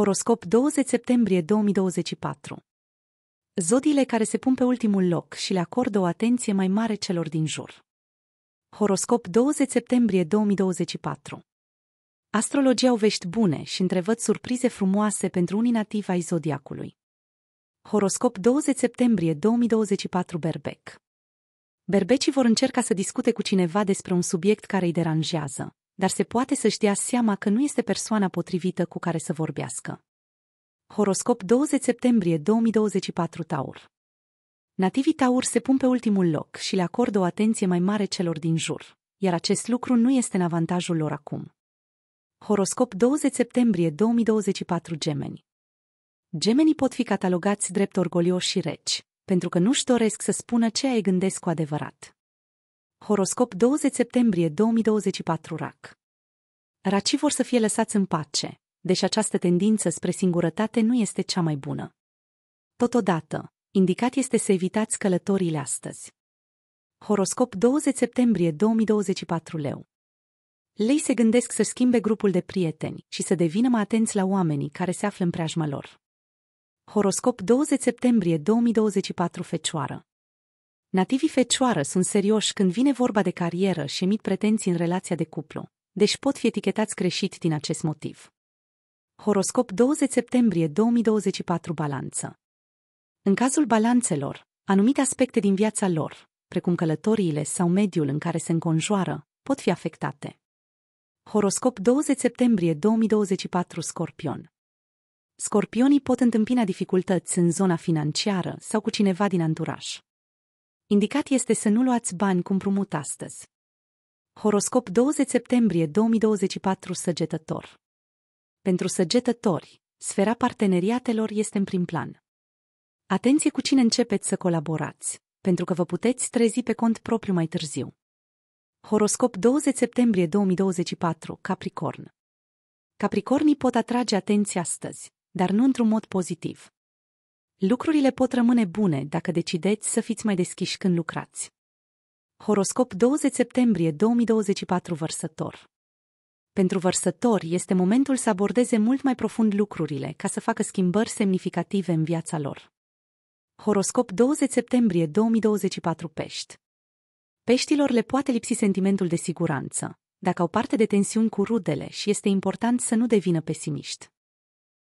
Horoscop 20 septembrie 2024 Zodiile care se pun pe ultimul loc și le acordă o atenție mai mare celor din jur. Horoscop 20 septembrie 2024 Astrologia au vești bune și întrevăd surprize frumoase pentru unii nativi ai zodiacului. Horoscop 20 septembrie 2024 Berbec Berbecii vor încerca să discute cu cineva despre un subiect care îi deranjează dar se poate să-și dea seama că nu este persoana potrivită cu care să vorbească. Horoscop 20 septembrie 2024 Taur Nativii Taur se pun pe ultimul loc și le acordă o atenție mai mare celor din jur, iar acest lucru nu este în avantajul lor acum. Horoscop 20 septembrie 2024 Gemeni Gemenii pot fi catalogați drept orgolioși și reci, pentru că nu-și doresc să spună ce ai gândesc cu adevărat. Horoscop 20 septembrie 2024 Rac Racii vor să fie lăsați în pace, deși această tendință spre singurătate nu este cea mai bună. Totodată, indicat este să evitați călătorile astăzi. Horoscop 20 septembrie 2024 leu. Lei se gândesc să schimbe grupul de prieteni și să devină mai atenți la oamenii care se află în preajma lor. Horoscop 20 septembrie 2024 Fecioară Nativii fecioară sunt serioși când vine vorba de carieră și emit pretenții în relația de cuplu deci pot fi etichetați greșit din acest motiv. Horoscop 20 septembrie 2024 Balanță În cazul balanțelor, anumite aspecte din viața lor, precum călătoriile sau mediul în care se înconjoară, pot fi afectate. Horoscop 20 septembrie 2024 Scorpion Scorpionii pot întâmpina dificultăți în zona financiară sau cu cineva din anturaj. Indicat este să nu luați bani cum prumut astăzi. Horoscop 20 septembrie 2024 Săgetător Pentru săgetători, sfera parteneriatelor este în prim plan. Atenție cu cine începeți să colaborați, pentru că vă puteți trezi pe cont propriu mai târziu. Horoscop 20 septembrie 2024 Capricorn Capricornii pot atrage atenția astăzi, dar nu într-un mod pozitiv. Lucrurile pot rămâne bune dacă decideți să fiți mai deschiși când lucrați. Horoscop 20 septembrie 2024 Vărsător Pentru vărsători este momentul să abordeze mult mai profund lucrurile ca să facă schimbări semnificative în viața lor. Horoscop 20 septembrie 2024 Pești Peștilor le poate lipsi sentimentul de siguranță, dacă au parte de tensiuni cu rudele și este important să nu devină pesimiști.